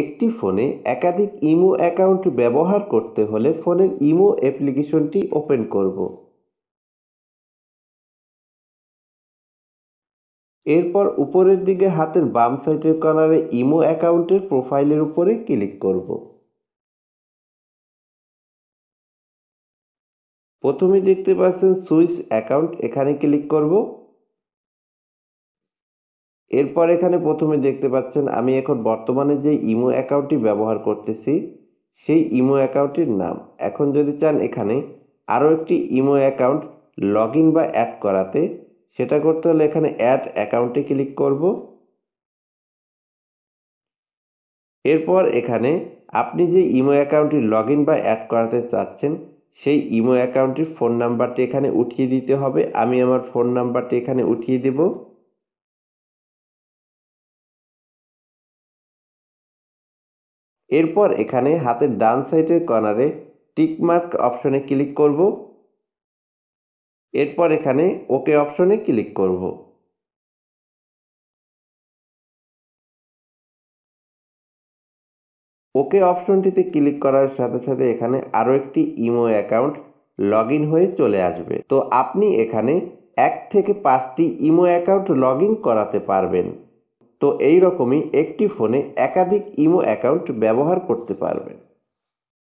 একটি ফোনে একাধিক ইমো অ্যাকাউন্ট ব্যবহার করতে হলে ফোনের ইমো অ্যাপ্লিকেশনটি ওপেন করব এরপর উপরের দিকে হাতের বাম সাইডের কর্নারে ইমো অ্যাকাউন্টের প্রোফাইলের উপরে ক্লিক করব প্রথমে দেখতে পাচ্ছেন সুইচ অ্যাকাউন্ট এখানে ক্লিক করবো এরপর এখানে প্রথমে দেখতে পাচ্ছেন আমি এখন বর্তমানে যে ইমো অ্যাকাউন্টটি ব্যবহার করতেছি সেই ইমো অ্যাকাউন্টটির নাম এখন যদি চান এখানে আরও একটি ইমো অ্যাকাউন্ট লগ বা অ্যাড করাতে সেটা করতে হলে এখানে অ্যাড অ্যাকাউন্টে ক্লিক করব এরপর এখানে আপনি যে ইমো অ্যাকাউন্টটি লগ বা অ্যাড করাতে চাচ্ছেন সেই ইমো অ্যাকাউন্টটির ফোন নাম্বারটি এখানে উঠিয়ে দিতে হবে আমি আমার ফোন নাম্বারটি এখানে উঠিয়ে দেবো এরপর এখানে হাতের ডান সাইডের কর্নারে টিকমার্ক অপশনে ক্লিক করব এরপর এখানে ওকে অপশনে ক্লিক করব ওকে অপশনটিতে ক্লিক করার সাথে সাথে এখানে আরও একটি ইমো অ্যাকাউন্ট লগ হয়ে চলে আসবে তো আপনি এখানে এক থেকে পাঁচটি ইমো অ্যাকাউন্ট লগ করাতে পারবেন তো এই রকমই একটি ফোনে একাধিক ইমো অ্যাকাউন্ট ব্যবহার করতে পারবেন